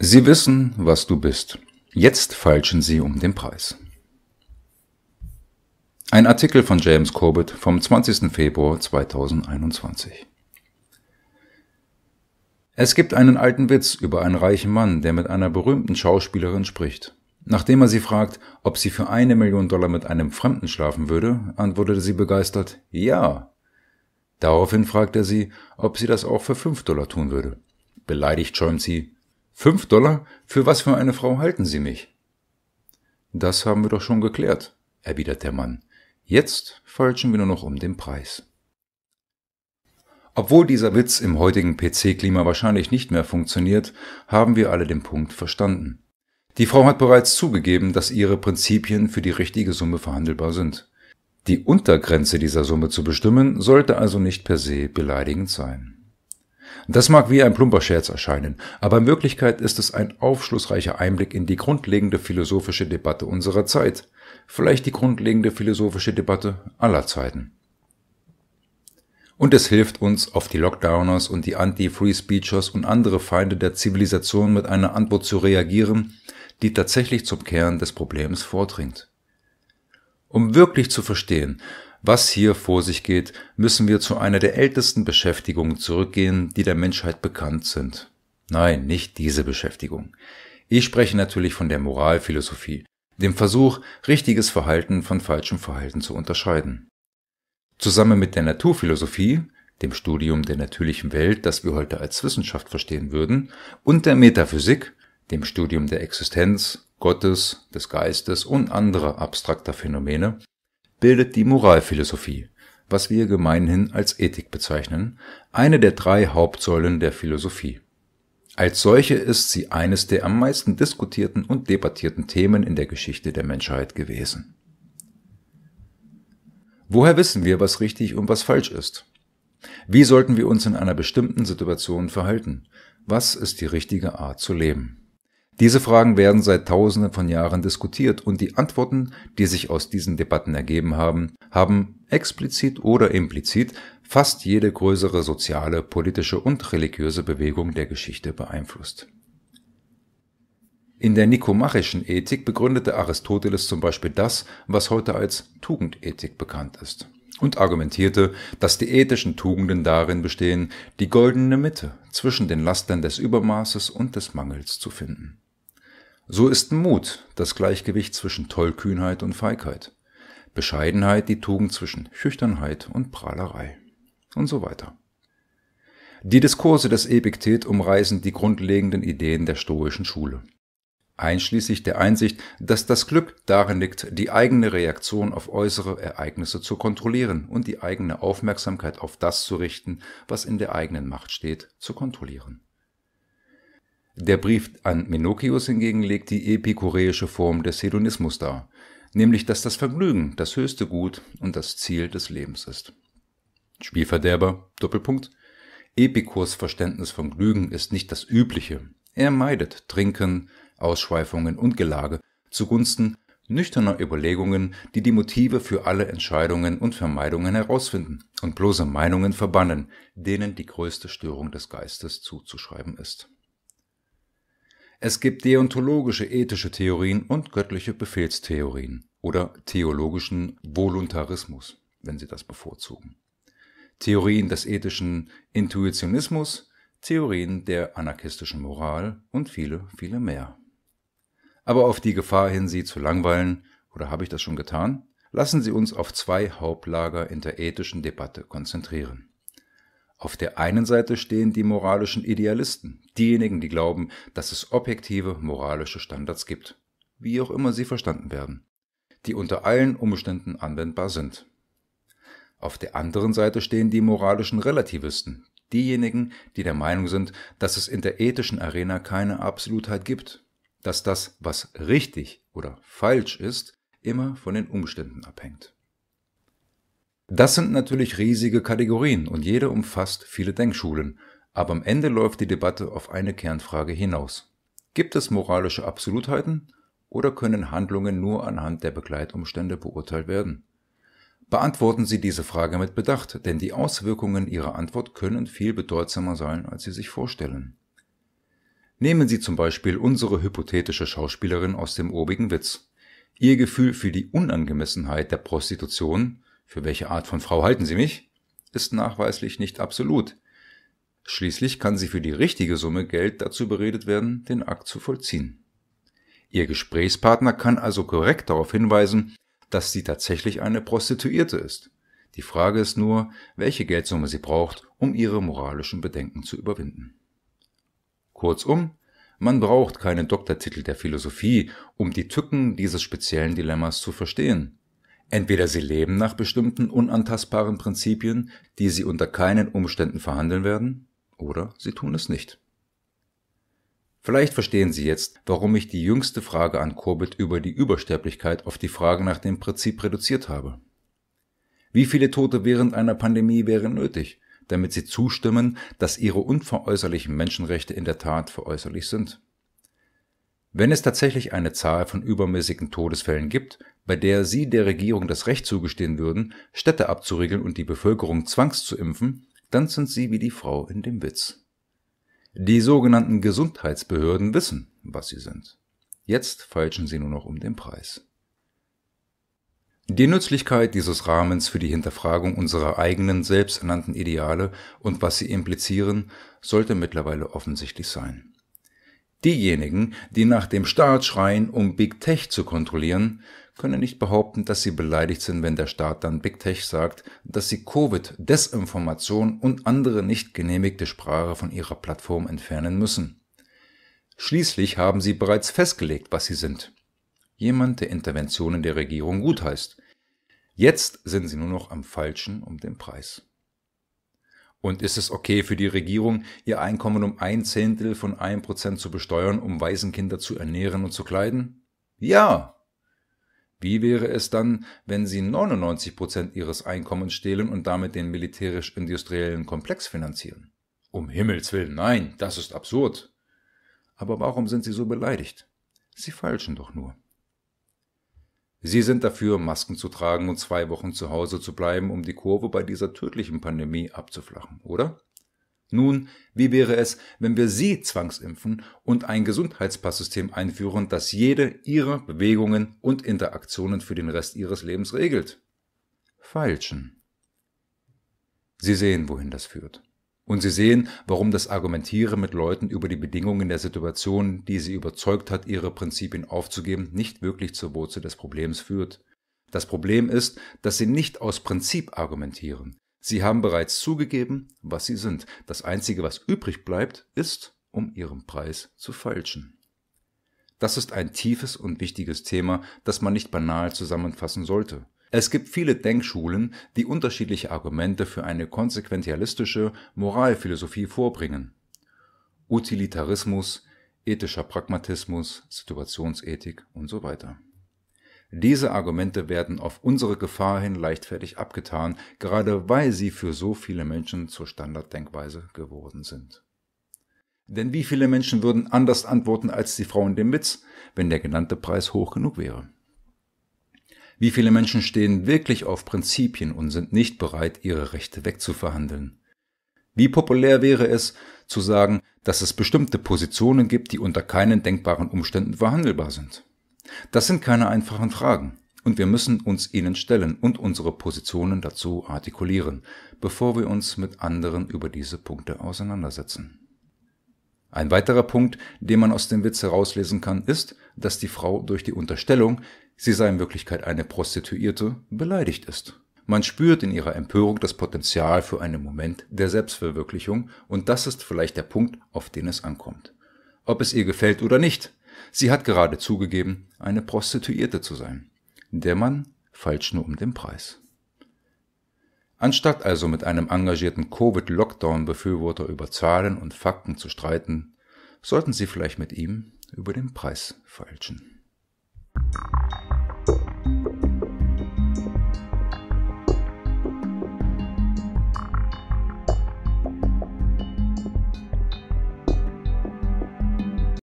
Sie wissen, was du bist. Jetzt feilschen sie um den Preis. Ein Artikel von James Corbett vom 20. Februar 2021. Es gibt einen alten Witz über einen reichen Mann, der mit einer berühmten Schauspielerin spricht. Nachdem er sie fragt, ob sie für eine Million Dollar mit einem Fremden schlafen würde, antwortete sie begeistert Ja. Daraufhin fragt er sie, ob sie das auch für fünf Dollar tun würde. Beleidigt schäumt sie Fünf Dollar? Für was für eine Frau halten Sie mich? Das haben wir doch schon geklärt, erwidert der Mann. Jetzt falschen wir nur noch um den Preis. Obwohl dieser Witz im heutigen PC-Klima wahrscheinlich nicht mehr funktioniert, haben wir alle den Punkt verstanden. Die Frau hat bereits zugegeben, dass ihre Prinzipien für die richtige Summe verhandelbar sind. Die Untergrenze dieser Summe zu bestimmen, sollte also nicht per se beleidigend sein. Das mag wie ein plumper Scherz erscheinen, aber in Wirklichkeit ist es ein aufschlussreicher Einblick in die grundlegende philosophische Debatte unserer Zeit, vielleicht die grundlegende philosophische Debatte aller Zeiten. Und es hilft uns, auf die Lockdowners und die Anti-Free-Speechers und andere Feinde der Zivilisation mit einer Antwort zu reagieren, die tatsächlich zum Kern des Problems vordringt. Um wirklich zu verstehen, was hier vor sich geht, müssen wir zu einer der ältesten Beschäftigungen zurückgehen, die der Menschheit bekannt sind. Nein, nicht diese Beschäftigung. Ich spreche natürlich von der Moralphilosophie, dem Versuch, richtiges Verhalten von falschem Verhalten zu unterscheiden. Zusammen mit der Naturphilosophie, dem Studium der natürlichen Welt, das wir heute als Wissenschaft verstehen würden, und der Metaphysik, dem Studium der Existenz, Gottes, des Geistes und anderer abstrakter Phänomene, bildet die Moralphilosophie, was wir gemeinhin als Ethik bezeichnen, eine der drei Hauptsäulen der Philosophie. Als solche ist sie eines der am meisten diskutierten und debattierten Themen in der Geschichte der Menschheit gewesen. Woher wissen wir, was richtig und was falsch ist? Wie sollten wir uns in einer bestimmten Situation verhalten? Was ist die richtige Art zu leben? Diese Fragen werden seit Tausenden von Jahren diskutiert und die Antworten, die sich aus diesen Debatten ergeben haben, haben explizit oder implizit fast jede größere soziale, politische und religiöse Bewegung der Geschichte beeinflusst. In der nikomachischen Ethik begründete Aristoteles zum Beispiel das, was heute als Tugendethik bekannt ist, und argumentierte, dass die ethischen Tugenden darin bestehen, die goldene Mitte zwischen den Lastern des Übermaßes und des Mangels zu finden so ist Mut das Gleichgewicht zwischen Tollkühnheit und Feigheit, Bescheidenheit die Tugend zwischen Schüchternheit und Prahlerei und so weiter. Die Diskurse des Epiktet umreißen die grundlegenden Ideen der stoischen Schule, einschließlich der Einsicht, dass das Glück darin liegt, die eigene Reaktion auf äußere Ereignisse zu kontrollieren und die eigene Aufmerksamkeit auf das zu richten, was in der eigenen Macht steht, zu kontrollieren der Brief an Menokius hingegen legt die epikureische Form des Hedonismus dar, nämlich dass das Vergnügen das höchste Gut und das Ziel des Lebens ist. Spielverderber, Doppelpunkt. Epikurs Verständnis von Glügen ist nicht das übliche. Er meidet Trinken, Ausschweifungen und Gelage zugunsten nüchterner Überlegungen, die die Motive für alle Entscheidungen und Vermeidungen herausfinden und bloße Meinungen verbannen, denen die größte Störung des Geistes zuzuschreiben ist es gibt deontologische ethische Theorien und göttliche Befehlstheorien oder theologischen Voluntarismus, wenn Sie das bevorzugen. Theorien des ethischen Intuitionismus, Theorien der anarchistischen Moral und viele, viele mehr. Aber auf die Gefahr hin, Sie zu langweilen, oder habe ich das schon getan, lassen Sie uns auf zwei Hauptlager in der ethischen Debatte konzentrieren. Auf der einen Seite stehen die moralischen Idealisten, diejenigen, die glauben, dass es objektive moralische Standards gibt, wie auch immer sie verstanden werden, die unter allen Umständen anwendbar sind. Auf der anderen Seite stehen die moralischen Relativisten, diejenigen, die der Meinung sind, dass es in der ethischen Arena keine Absolutheit gibt, dass das, was richtig oder falsch ist, immer von den Umständen abhängt. Das sind natürlich riesige Kategorien und jede umfasst viele Denkschulen, aber am Ende läuft die Debatte auf eine Kernfrage hinaus. Gibt es moralische Absolutheiten oder können Handlungen nur anhand der Begleitumstände beurteilt werden? Beantworten Sie diese Frage mit Bedacht, denn die Auswirkungen Ihrer Antwort können viel bedeutsamer sein, als Sie sich vorstellen. Nehmen Sie zum Beispiel unsere hypothetische Schauspielerin aus dem obigen Witz. Ihr Gefühl für die Unangemessenheit der Prostitution für welche Art von Frau halten Sie mich, ist nachweislich nicht absolut. Schließlich kann sie für die richtige Summe Geld dazu beredet werden, den Akt zu vollziehen. Ihr Gesprächspartner kann also korrekt darauf hinweisen, dass sie tatsächlich eine Prostituierte ist. Die Frage ist nur, welche Geldsumme sie braucht, um ihre moralischen Bedenken zu überwinden. Kurzum, man braucht keinen Doktortitel der Philosophie, um die Tücken dieses speziellen Dilemmas zu verstehen. Entweder sie leben nach bestimmten unantastbaren Prinzipien, die sie unter keinen Umständen verhandeln werden, oder sie tun es nicht. Vielleicht verstehen Sie jetzt, warum ich die jüngste Frage an Corbett über die Übersterblichkeit auf die Frage nach dem Prinzip reduziert habe. Wie viele Tote während einer Pandemie wären nötig, damit Sie zustimmen, dass Ihre unveräußerlichen Menschenrechte in der Tat veräußerlich sind? Wenn es tatsächlich eine Zahl von übermäßigen Todesfällen gibt, bei der Sie der Regierung das Recht zugestehen würden, Städte abzuriegeln und die Bevölkerung zwangszuimpfen, dann sind Sie wie die Frau in dem Witz. Die sogenannten Gesundheitsbehörden wissen, was sie sind. Jetzt feilschen sie nur noch um den Preis. Die Nützlichkeit dieses Rahmens für die Hinterfragung unserer eigenen selbsternannten Ideale und was sie implizieren, sollte mittlerweile offensichtlich sein. Diejenigen, die nach dem Staat schreien, um Big Tech zu kontrollieren, können nicht behaupten, dass sie beleidigt sind, wenn der Staat dann Big Tech sagt, dass sie Covid, Desinformation und andere nicht genehmigte Sprache von ihrer Plattform entfernen müssen. Schließlich haben sie bereits festgelegt, was sie sind. Jemand, der Interventionen der Regierung gutheißt. Jetzt sind sie nur noch am Falschen um den Preis und ist es okay für die Regierung, ihr Einkommen um ein Zehntel von einem Prozent zu besteuern, um Waisenkinder zu ernähren und zu kleiden? Ja! Wie wäre es dann, wenn sie 99 Prozent ihres Einkommens stehlen und damit den militärisch-industriellen Komplex finanzieren? Um Himmels willen, nein, das ist absurd. Aber warum sind sie so beleidigt? Sie falschen doch nur. Sie sind dafür, Masken zu tragen und zwei Wochen zu Hause zu bleiben, um die Kurve bei dieser tödlichen Pandemie abzuflachen, oder? Nun, wie wäre es, wenn wir Sie zwangsimpfen und ein Gesundheitspasssystem einführen, das jede Ihrer Bewegungen und Interaktionen für den Rest Ihres Lebens regelt? Falschen. Sie sehen, wohin das führt. Und Sie sehen, warum das Argumentieren mit Leuten über die Bedingungen der Situation, die sie überzeugt hat, ihre Prinzipien aufzugeben, nicht wirklich zur Wurzel des Problems führt. Das Problem ist, dass sie nicht aus Prinzip argumentieren. Sie haben bereits zugegeben, was sie sind. Das Einzige, was übrig bleibt, ist, um ihren Preis zu falschen. Das ist ein tiefes und wichtiges Thema, das man nicht banal zusammenfassen sollte. Es gibt viele Denkschulen, die unterschiedliche Argumente für eine konsequentialistische Moralphilosophie vorbringen (Utilitarismus, ethischer Pragmatismus, Situationsethik und so weiter. Diese Argumente werden auf unsere Gefahr hin leichtfertig abgetan, gerade weil sie für so viele Menschen zur Standarddenkweise geworden sind. Denn wie viele Menschen würden anders antworten als die Frau in dem Witz, wenn der genannte Preis hoch genug wäre wie viele Menschen stehen wirklich auf Prinzipien und sind nicht bereit, ihre Rechte wegzuverhandeln? Wie populär wäre es, zu sagen, dass es bestimmte Positionen gibt, die unter keinen denkbaren Umständen verhandelbar sind? Das sind keine einfachen Fragen, und wir müssen uns ihnen stellen und unsere Positionen dazu artikulieren, bevor wir uns mit anderen über diese Punkte auseinandersetzen. Ein weiterer Punkt, den man aus dem Witz herauslesen kann, ist, dass die Frau durch die Unterstellung, sie sei in Wirklichkeit eine Prostituierte, beleidigt ist. Man spürt in ihrer Empörung das Potenzial für einen Moment der Selbstverwirklichung und das ist vielleicht der Punkt, auf den es ankommt. Ob es ihr gefällt oder nicht, sie hat gerade zugegeben, eine Prostituierte zu sein. Der Mann falsch nur um den Preis. Anstatt also mit einem engagierten Covid-Lockdown-Befürworter über Zahlen und Fakten zu streiten, sollten Sie vielleicht mit ihm über den Preis feilschen.